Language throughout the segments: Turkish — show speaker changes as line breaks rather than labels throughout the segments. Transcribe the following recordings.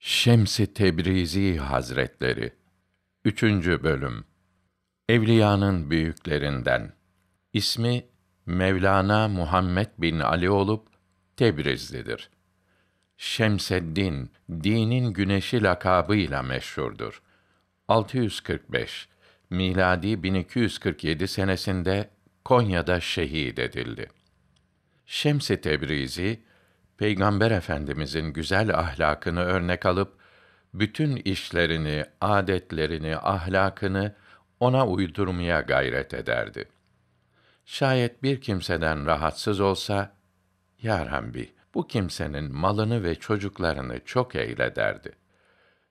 Şemsi Tebrizi Hazretleri 3. bölüm Evliyanın büyüklerinden İsmi Mevlana Muhammed bin Ali olup Tebrizlidir. Şemseddin dinin güneşi lakabıyla meşhurdur. 645 miladi 1247 senesinde Konya'da şehit edildi. şems Tebrizi Peygamber Efendimizin güzel ahlakını örnek alıp bütün işlerini, adetlerini, ahlakını ona uydurmaya gayret ederdi. Şayet bir kimseden rahatsız olsa, Ya Rabbi, bu kimsenin malını ve çocuklarını çok eyle derdi.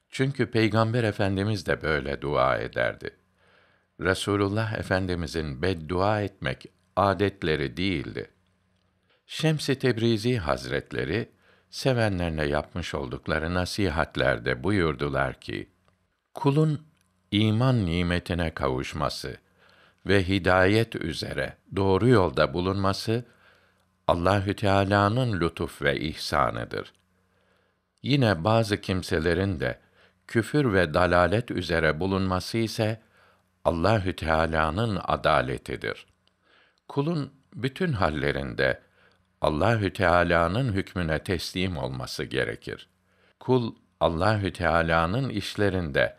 Çünkü Peygamber Efendimiz de böyle dua ederdi. Resulullah Efendimizin beddua etmek adetleri değildi. Şems-i Tebrizi Hazretleri sevenlerine yapmış oldukları nasihatlerde buyurdular ki: Kulun iman nimetine kavuşması ve hidayet üzere doğru yolda bulunması Allahü Teala'nın lütuf ve ihsanıdır. Yine bazı kimselerin de küfür ve dalalet üzere bulunması ise Allahü Teala'nın adaletidir. Kulun bütün hallerinde Allahü Teala'nın hükmüne teslim olması gerekir. Kul Allahü Teala'nın işlerinde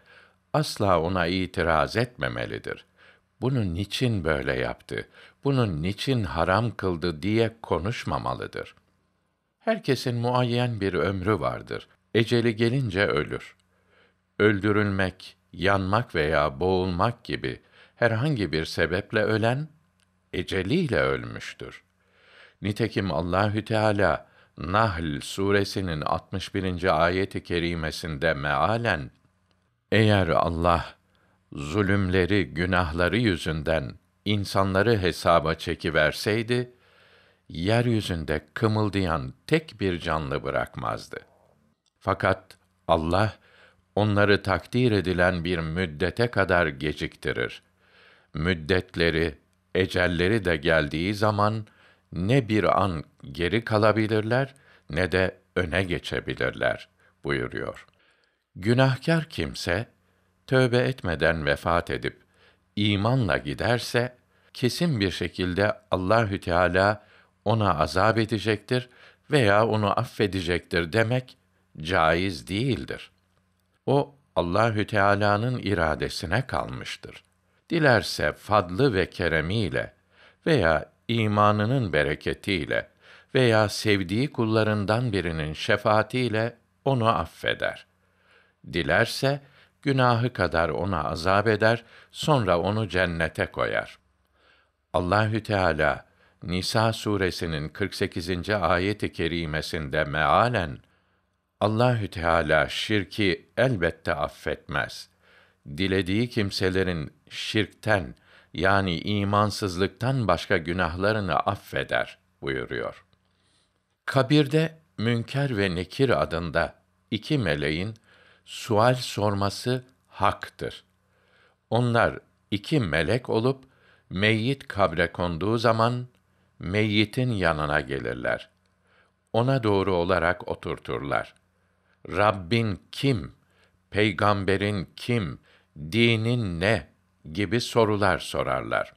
asla ona itiraz etmemelidir. Bunu niçin böyle yaptı? Bunu niçin haram kıldı diye konuşmamalıdır. Herkesin muayyen bir ömrü vardır. Eceli gelince ölür. Öldürülmek, yanmak veya boğulmak gibi herhangi bir sebeple ölen eceliyle ölmüştür. Nitekim Allahü Teala Nahl suresinin 61. ayeti kerimesinde mealen eğer Allah zulümleri, günahları yüzünden insanları hesaba çekiverseydi, yeryüzünde kımıldayan tek bir canlı bırakmazdı. Fakat Allah onları takdir edilen bir müddete kadar geciktirir. Müddetleri, ecelleri de geldiği zaman ne bir an geri kalabilirler ne de öne geçebilirler buyuruyor. Günahkar kimse tövbe etmeden vefat edip imanla giderse kesin bir şekilde Allahü Teala ona azap edecektir veya onu affedecektir demek caiz değildir. O Allahü Teala'nın iradesine kalmıştır. Dilerse fadlı ve keremiyle veya imanının bereketiyle veya sevdiği kullarından birinin şefaatiyle onu affeder. Dilerse günahı kadar ona azap eder, sonra onu cennete koyar. Allahü Teala Nisa suresinin 48. ayet-i kerimesinde mealen Allahü Teala şirki elbette affetmez. Dilediği kimselerin şirkten yani imansızlıktan başka günahlarını affeder buyuruyor. Kabirde Münker ve Nekir adında iki meleğin sual sorması haktır. Onlar iki melek olup meyyit kabre konduğu zaman meyyitin yanına gelirler. Ona doğru olarak oturturlar. Rabbin kim? Peygamberin kim? Dinin ne? gibi sorular sorarlar.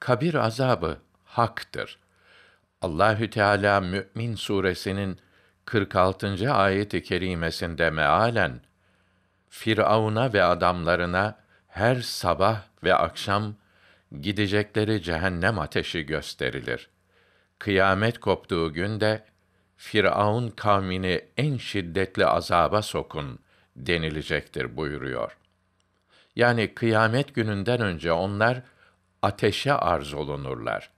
Kabir azabı haktır. Allahü Teala Mü'min suresinin 46. ayeti kerimesinde mealen Firavun'a ve adamlarına her sabah ve akşam gidecekleri cehennem ateşi gösterilir. Kıyamet koptuğu günde Firavun kavmini en şiddetli azaba sokun denilecektir buyuruyor. Yani kıyamet gününden önce onlar ateşe arz olunurlar.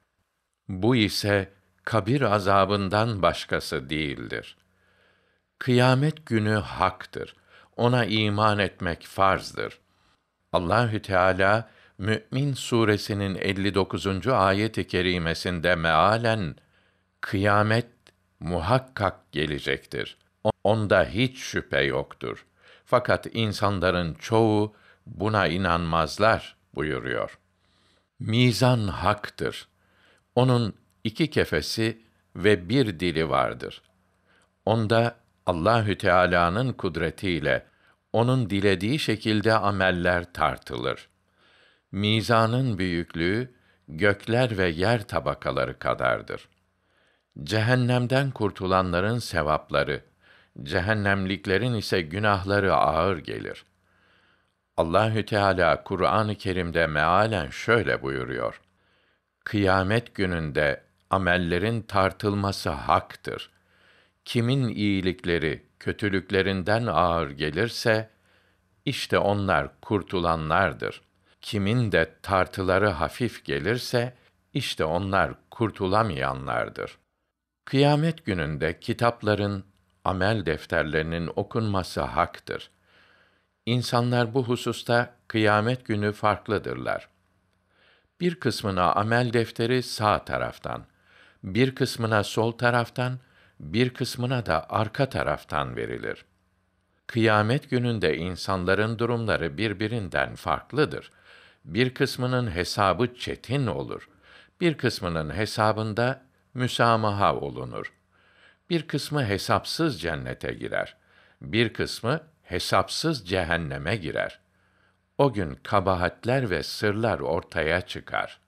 Bu ise kabir azabından başkası değildir. Kıyamet günü haktır. Ona iman etmek farzdır. Allahü Teala Mü'min suresinin 59. ayet-i kerimesinde mealen kıyamet muhakkak gelecektir. Onda hiç şüphe yoktur. Fakat insanların çoğu buna inanmazlar buyuruyor. Mizan haktır. Onun iki kefesi ve bir dili vardır. Onda Allahü Teala'nın kudretiyle onun dilediği şekilde ameller tartılır. Mizanın büyüklüğü gökler ve yer tabakaları kadardır. Cehennemden kurtulanların sevapları, cehennemliklerin ise günahları ağır gelir.'' Allahü Teala Kur'an-ı Kerim'de mealen şöyle buyuruyor. Kıyamet gününde amellerin tartılması haktır. Kimin iyilikleri kötülüklerinden ağır gelirse işte onlar kurtulanlardır. Kimin de tartıları hafif gelirse işte onlar kurtulamayanlardır. Kıyamet gününde kitapların amel defterlerinin okunması haktır.'' İnsanlar bu hususta kıyamet günü farklıdırlar. Bir kısmına amel defteri sağ taraftan, bir kısmına sol taraftan, bir kısmına da arka taraftan verilir. Kıyamet gününde insanların durumları birbirinden farklıdır. Bir kısmının hesabı çetin olur. Bir kısmının hesabında müsamaha olunur. Bir kısmı hesapsız cennete girer. Bir kısmı hesapsız cehenneme girer. O gün kabahatler ve sırlar ortaya çıkar.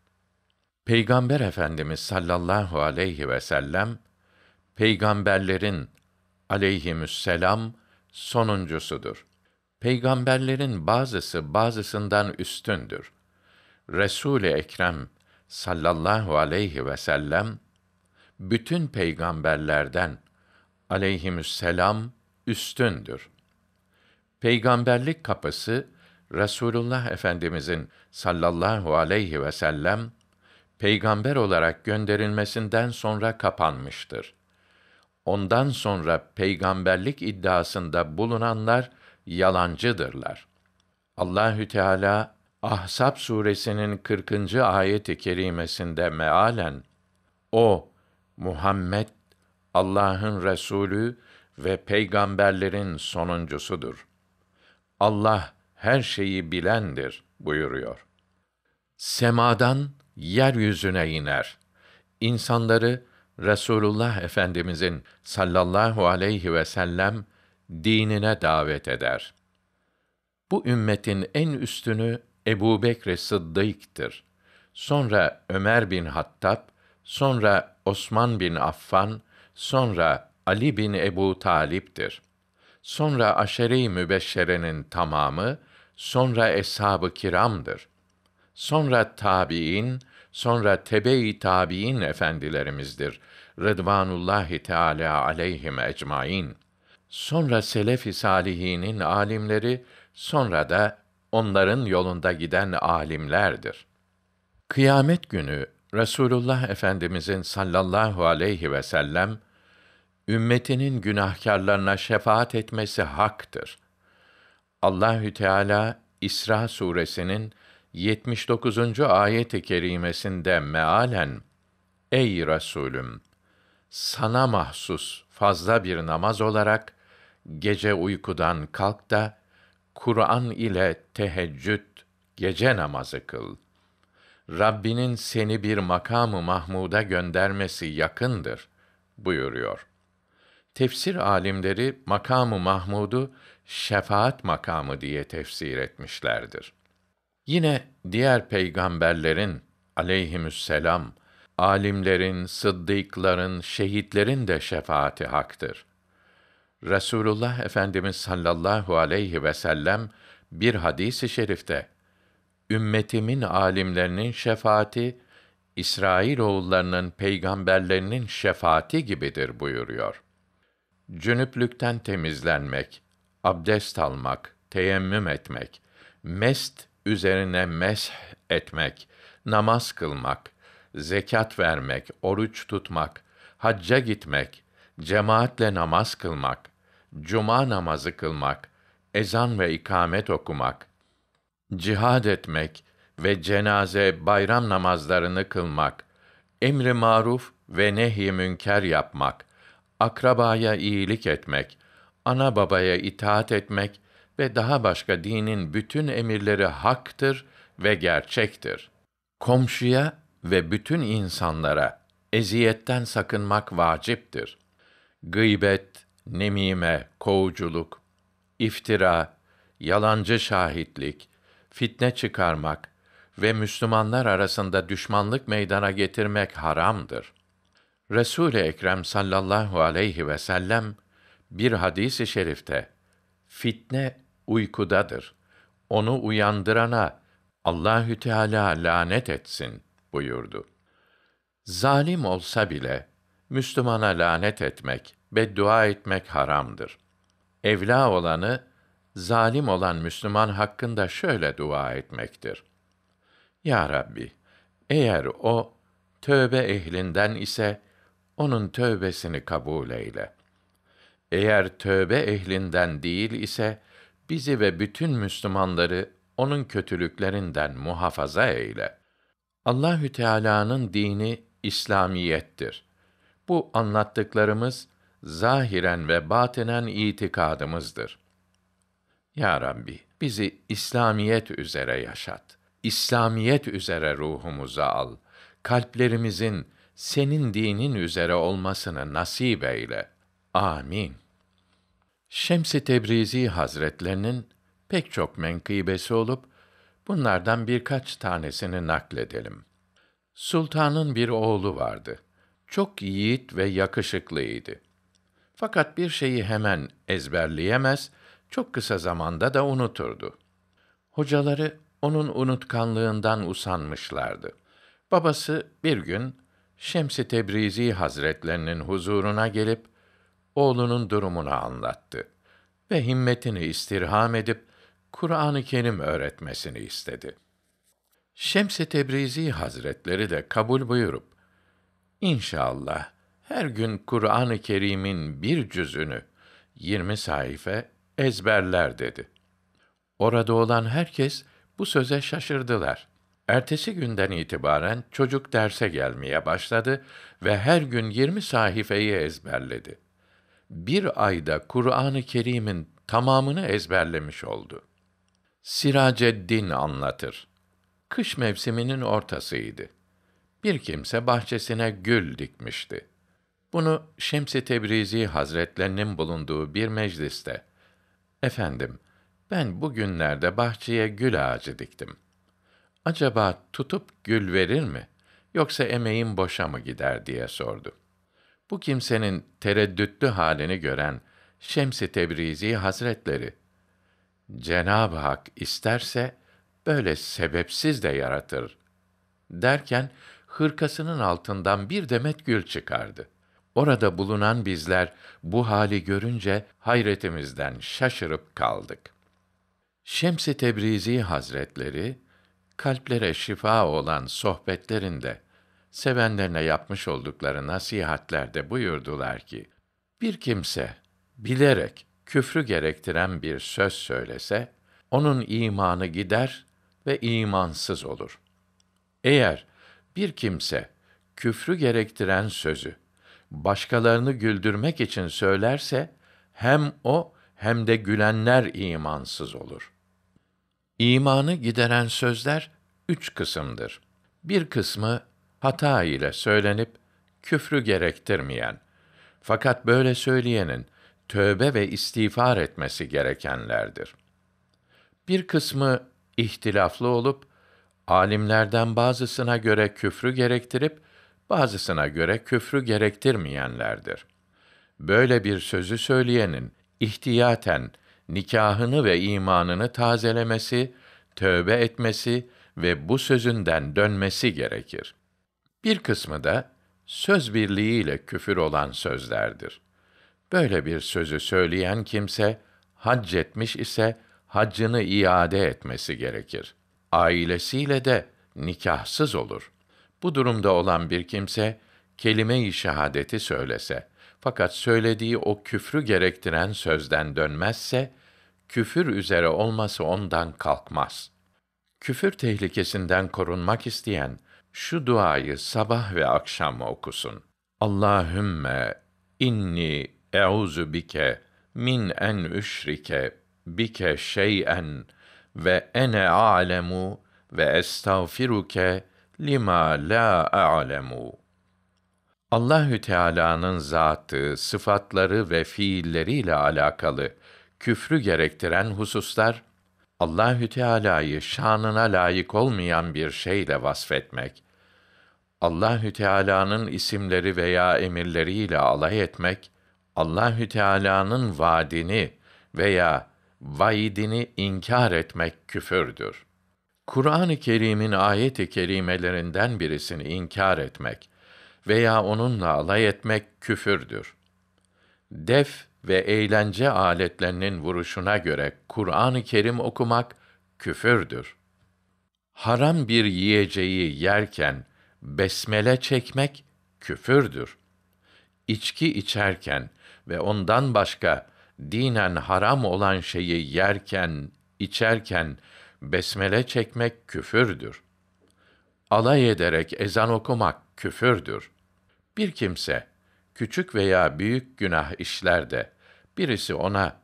Peygamber Efendimiz sallallahu aleyhi ve sellem peygamberlerin aleyhisselam sonuncusudur. Peygamberlerin bazısı bazısından üstündür. Resul-i Ekrem sallallahu aleyhi ve sellem bütün peygamberlerden aleyhisselam üstündür peygamberlik kapısı Resulullah Efendimizin sallallahu aleyhi ve sellem peygamber olarak gönderilmesinden sonra kapanmıştır. Ondan sonra peygamberlik iddiasında bulunanlar yalancıdırlar. Allahü Teala Ahsap suresinin 40. ayet-i kerimesinde mealen o Muhammed Allah'ın Resulü ve peygamberlerin sonuncusudur Allah her şeyi bilendir buyuruyor. Semadan yeryüzüne iner. İnsanları Resulullah Efendimizin sallallahu aleyhi ve sellem dinine davet eder. Bu ümmetin en üstünü Ebu Bekr Sıddık'tır. Sonra Ömer bin Hattab, sonra Osman bin Affan, sonra Ali bin Ebu Talip'tir.'' sonra aşere-i mübeşşerenin tamamı, sonra eshab-ı kiramdır. Sonra tabiin, sonra tebe-i tabiin efendilerimizdir. Rıdvanullahi Teala aleyhim ecmain. Sonra selef-i salihinin alimleri, sonra da onların yolunda giden alimlerdir. Kıyamet günü Resulullah Efendimizin sallallahu aleyhi ve sellem ümmetinin günahkarlarına şefaat etmesi haktır. Allahü Teala İsra suresinin 79. ayet-i kerimesinde mealen Ey Resulüm sana mahsus fazla bir namaz olarak gece uykudan kalk da Kur'an ile teheccüd gece namazı kıl. Rabbinin seni bir makamı mahmuda göndermesi yakındır buyuruyor tefsir alimleri makamı Mahmud'u şefaat makamı diye tefsir etmişlerdir. Yine diğer peygamberlerin aleyhimüsselam alimlerin, sıddıkların, şehitlerin de şefaati haktır. Resulullah Efendimiz sallallahu aleyhi ve sellem bir hadisi i şerifte ümmetimin alimlerinin şefaati İsrail oğullarının peygamberlerinin şefaati gibidir buyuruyor cünüplükten temizlenmek, abdest almak, teyemmüm etmek, mest üzerine mesh etmek, namaz kılmak, zekat vermek, oruç tutmak, hacca gitmek, cemaatle namaz kılmak, cuma namazı kılmak, ezan ve ikamet okumak, cihad etmek ve cenaze, bayram namazlarını kılmak, emri maruf ve nehy münker yapmak, akrabaya iyilik etmek, ana babaya itaat etmek ve daha başka dinin bütün emirleri haktır ve gerçektir. Komşuya ve bütün insanlara eziyetten sakınmak vaciptir. Gıybet, nemime, kovuculuk, iftira, yalancı şahitlik, fitne çıkarmak ve Müslümanlar arasında düşmanlık meydana getirmek haramdır.'' Resul-i Ekrem sallallahu aleyhi ve sellem bir hadisi şerifte fitne uykudadır. Onu uyandırana Allahü Teala lanet etsin buyurdu. Zalim olsa bile Müslümana lanet etmek, beddua etmek haramdır. Evla olanı zalim olan Müslüman hakkında şöyle dua etmektir. Ya Rabbi, eğer o tövbe ehlinden ise onun tövbesini kabul eyle. Eğer tövbe ehlinden değil ise bizi ve bütün Müslümanları onun kötülüklerinden muhafaza eyle. Allahü Teala'nın dini İslamiyettir. Bu anlattıklarımız zahiren ve batinen itikadımızdır. Ya Rabbi, bizi İslamiyet üzere yaşat. İslamiyet üzere ruhumuzu al. Kalplerimizin, senin dinin üzere olmasını nasip eyle. Amin. Şems-i Tebrizi Hazretlerinin pek çok menkıbesi olup bunlardan birkaç tanesini nakledelim. Sultanın bir oğlu vardı. Çok yiğit ve yakışıklıydı. Fakat bir şeyi hemen ezberleyemez, çok kısa zamanda da unuturdu. Hocaları onun unutkanlığından usanmışlardı. Babası bir gün Şems-i Tebrizi Hazretlerinin huzuruna gelip oğlunun durumunu anlattı ve himmetini istirham edip Kur'an-ı Kerim öğretmesini istedi. Şems-i Tebrizi Hazretleri de kabul buyurup İnşallah her gün Kur'an-ı Kerim'in bir cüzünü 20 sayfa ezberler dedi. Orada olan herkes bu söze şaşırdılar. Ertesi günden itibaren çocuk derse gelmeye başladı ve her gün 20 sayfayı ezberledi. Bir ayda Kur'an-ı Kerim'in tamamını ezberlemiş oldu. Siraceddin anlatır. Kış mevsiminin ortasıydı. Bir kimse bahçesine gül dikmişti. Bunu Şems-i Tebrizi Hazretlerinin bulunduğu bir mecliste, "Efendim, ben bugünlerde bahçeye gül ağacı diktim.'' acaba tutup gül verir mi yoksa emeğin boşa mı gider diye sordu. Bu kimsenin tereddütlü halini gören Şems-i Tebrizi Hazretleri Cenab-ı Hak isterse böyle sebepsiz de yaratır derken hırkasının altından bir demet gül çıkardı. Orada bulunan bizler bu hali görünce hayretimizden şaşırıp kaldık. Şems-i Tebrizi Hazretleri kalplere şifa olan sohbetlerinde sevenlerine yapmış oldukları nasihatlerde buyurdular ki, bir kimse bilerek küfrü gerektiren bir söz söylese, onun imanı gider ve imansız olur. Eğer bir kimse küfrü gerektiren sözü başkalarını güldürmek için söylerse hem o hem de gülenler imansız olur.'' İmanı gideren sözler üç kısımdır. Bir kısmı hata ile söylenip küfrü gerektirmeyen fakat böyle söyleyenin tövbe ve istiğfar etmesi gerekenlerdir. Bir kısmı ihtilaflı olup alimlerden bazısına göre küfrü gerektirip bazısına göre küfrü gerektirmeyenlerdir. Böyle bir sözü söyleyenin ihtiyaten nikahını ve imanını tazelemesi, tövbe etmesi ve bu sözünden dönmesi gerekir. Bir kısmı da söz birliğiyle küfür olan sözlerdir. Böyle bir sözü söyleyen kimse hac etmiş ise haccını iade etmesi gerekir. Ailesiyle de nikahsız olur. Bu durumda olan bir kimse kelime-i şehadeti söylese fakat söylediği o küfrü gerektiren sözden dönmezse küfür üzere olması ondan kalkmaz. Küfür tehlikesinden korunmak isteyen şu duayı sabah ve akşam okusun. Allahümme inni euzu bike min en üşrike bike şey'en ve ene alemu ve estağfiruke lima la alemu. Allahü Teala'nın zatı, sıfatları ve fiilleriyle alakalı küfrü gerektiren hususlar Allahü Teala'yı şanına layık olmayan bir şeyle vasfetmek, Allahü Teala'nın isimleri veya emirleriyle alay etmek, Allahü Teala'nın vaadini veya vaidini inkar etmek küfürdür. Kur'an-ı Kerim'in ayet-i kerimelerinden birisini inkar etmek veya onunla alay etmek küfürdür. Def ve eğlence aletlerinin vuruşuna göre Kur'an-ı Kerim okumak küfürdür. Haram bir yiyeceği yerken besmele çekmek küfürdür. İçki içerken ve ondan başka dinen haram olan şeyi yerken, içerken besmele çekmek küfürdür. Alay ederek ezan okumak küfürdür. Bir kimse küçük veya büyük günah işler de birisi ona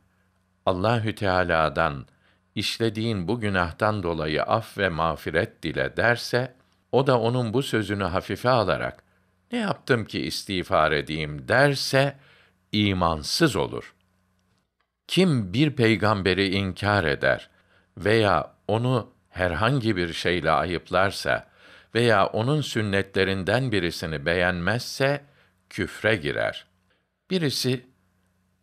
Allahü Teala'dan işlediğin bu günahtan dolayı af ve mağfiret dile derse o da onun bu sözünü hafife alarak ne yaptım ki istiğfar edeyim derse imansız olur. Kim bir peygamberi inkar eder veya onu herhangi bir şeyle ayıplarsa veya onun sünnetlerinden birisini beğenmezse küfre girer. Birisi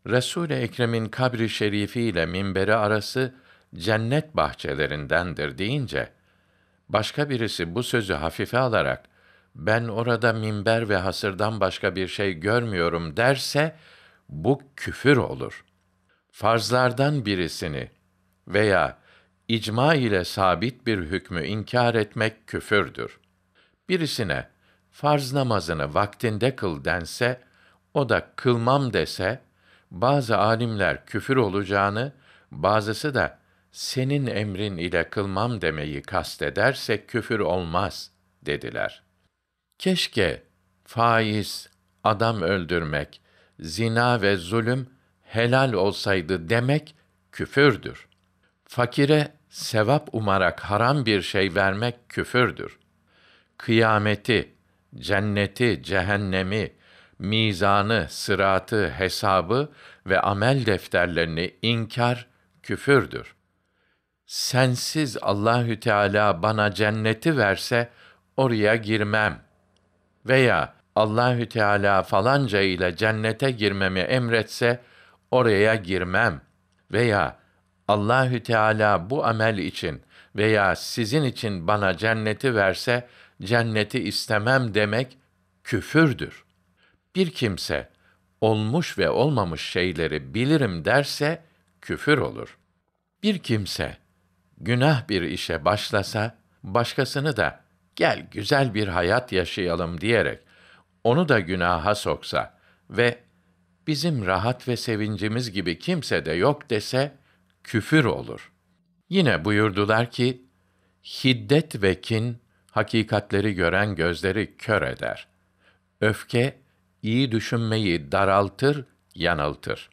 Resul-i Ekrem'in kabri şerifi ile minberi arası cennet bahçelerindendir deyince başka birisi bu sözü hafife alarak ben orada minber ve hasırdan başka bir şey görmüyorum derse bu küfür olur. Farzlardan birisini veya icma ile sabit bir hükmü inkar etmek küfürdür. Birisine farz namazını vaktinde kıl dense, o da kılmam dese, bazı alimler küfür olacağını, bazısı da senin emrin ile kılmam demeyi kastederse küfür olmaz dediler. Keşke faiz, adam öldürmek, zina ve zulüm helal olsaydı demek küfürdür. Fakire sevap umarak haram bir şey vermek küfürdür. Kıyameti, cenneti, cehennemi, mizanı, sıratı, hesabı ve amel defterlerini inkar küfürdür. Sensiz Allahü Teala bana cenneti verse oraya girmem veya Allahü Teala falanca ile cennete girmemi emretse oraya girmem veya Allahü Teala bu amel için veya sizin için bana cenneti verse cenneti istemem demek küfürdür. Bir kimse olmuş ve olmamış şeyleri bilirim derse küfür olur. Bir kimse günah bir işe başlasa başkasını da gel güzel bir hayat yaşayalım diyerek onu da günaha soksa ve bizim rahat ve sevincimiz gibi kimse de yok dese küfür olur. Yine buyurdular ki hiddet ve kin hakikatleri gören gözleri kör eder. Öfke, iyi düşünmeyi daraltır, yanıltır.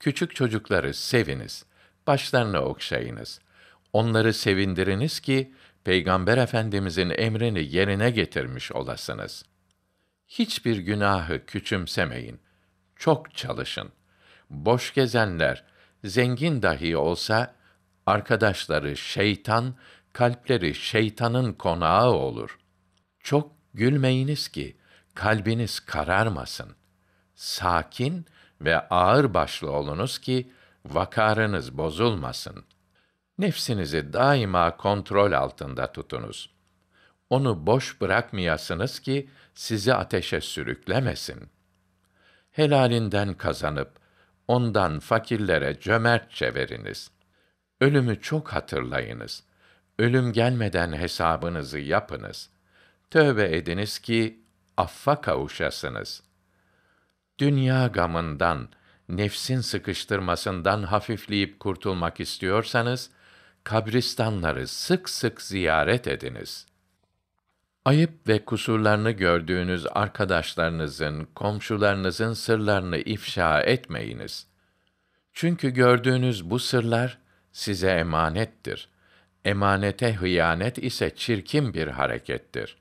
Küçük çocukları seviniz, başlarını okşayınız. Onları sevindiriniz ki, Peygamber Efendimizin emrini yerine getirmiş olasınız. Hiçbir günahı küçümsemeyin. Çok çalışın. Boş gezenler, zengin dahi olsa, arkadaşları şeytan kalpleri şeytanın konağı olur. Çok gülmeyiniz ki kalbiniz kararmasın. Sakin ve ağır başlı olunuz ki vakarınız bozulmasın. Nefsinizi daima kontrol altında tutunuz. Onu boş bırakmayasınız ki sizi ateşe sürüklemesin. Helalinden kazanıp ondan fakirlere cömertçe veriniz. Ölümü çok hatırlayınız ölüm gelmeden hesabınızı yapınız. Tövbe ediniz ki affa kavuşasınız. Dünya gamından, nefsin sıkıştırmasından hafifleyip kurtulmak istiyorsanız, kabristanları sık sık ziyaret ediniz. Ayıp ve kusurlarını gördüğünüz arkadaşlarınızın, komşularınızın sırlarını ifşa etmeyiniz. Çünkü gördüğünüz bu sırlar size emanettir.'' emanete hıyanet ise çirkin bir harekettir.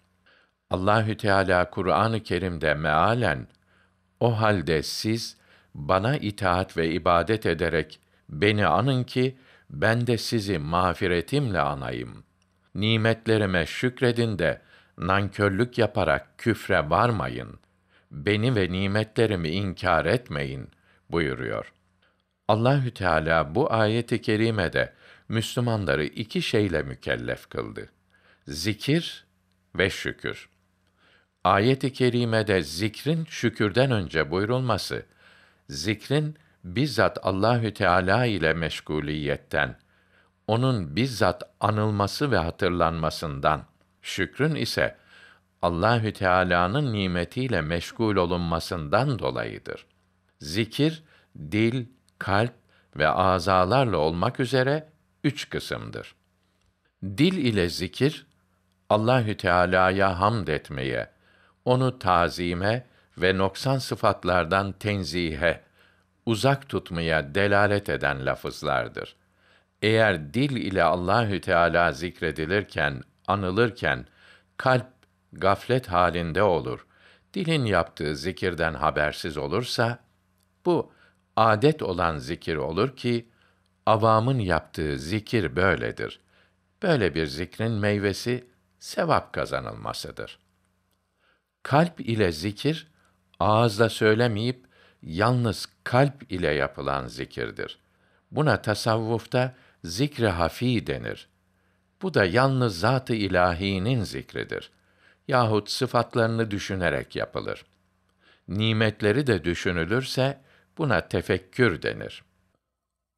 Allahü Teala Kur'an-ı Kerim'de mealen o halde siz bana itaat ve ibadet ederek beni anın ki ben de sizi mağfiretimle anayım. Nimetlerime şükredin de nankörlük yaparak küfre varmayın. Beni ve nimetlerimi inkar etmeyin buyuruyor. Allahü Teala bu ayeti kerimede Müslümanları iki şeyle mükellef kıldı. Zikir ve şükür. Ayet-i kerimede zikrin şükürden önce buyurulması, zikrin bizzat Allahü Teala ile meşguliyetten, onun bizzat anılması ve hatırlanmasından, şükrün ise Allahü Teala'nın nimetiyle meşgul olunmasından dolayıdır. Zikir dil, kalp ve azalarla olmak üzere üç kısımdır. Dil ile zikir Allahü Teala'ya hamd etmeye, onu tazime ve noksan sıfatlardan tenzihe, uzak tutmaya delalet eden lafızlardır. Eğer dil ile Allahü Teala zikredilirken, anılırken kalp gaflet halinde olur. Dilin yaptığı zikirden habersiz olursa bu adet olan zikir olur ki avamın yaptığı zikir böyledir. Böyle bir zikrin meyvesi sevap kazanılmasıdır. Kalp ile zikir ağızla söylemeyip yalnız kalp ile yapılan zikirdir. Buna tasavvufta zikre hafi denir. Bu da yalnız zat-ı ilahinin zikridir yahut sıfatlarını düşünerek yapılır. Nimetleri de düşünülürse buna tefekkür denir.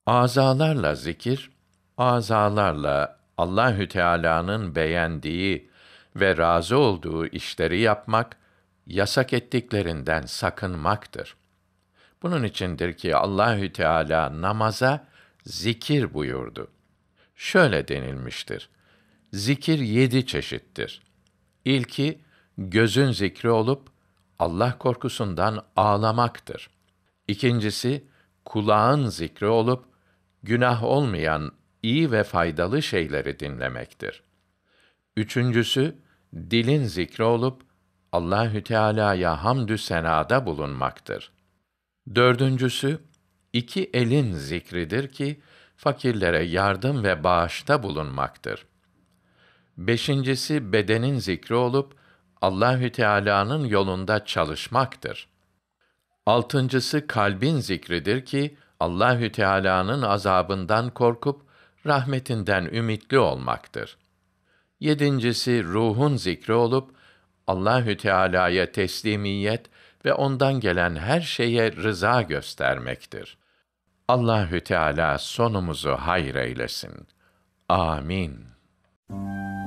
Azalarla zikir, azalarla Allahü Teala'nın beğendiği ve razı olduğu işleri yapmak, yasak ettiklerinden sakınmaktır. Bunun içindir ki Allahü Teala namaza zikir buyurdu. Şöyle denilmiştir. Zikir yedi çeşittir. İlki gözün zikri olup Allah korkusundan ağlamaktır. İkincisi kulağın zikri olup günah olmayan iyi ve faydalı şeyleri dinlemektir. Üçüncüsü dilin zikri olup Allahü Teala'ya hamdü senada bulunmaktır. Dördüncüsü iki elin zikridir ki fakirlere yardım ve bağışta bulunmaktır. Beşincisi bedenin zikri olup Allahü Teala'nın yolunda çalışmaktır. Altıncısı kalbin zikridir ki Allahü Teala'nın azabından korkup rahmetinden ümitli olmaktır. Yedincisi ruhun zikri olup Allahü Teala'ya teslimiyet ve ondan gelen her şeye rıza göstermektir. Allahü Teala sonumuzu hayır eylesin. Amin. Müzik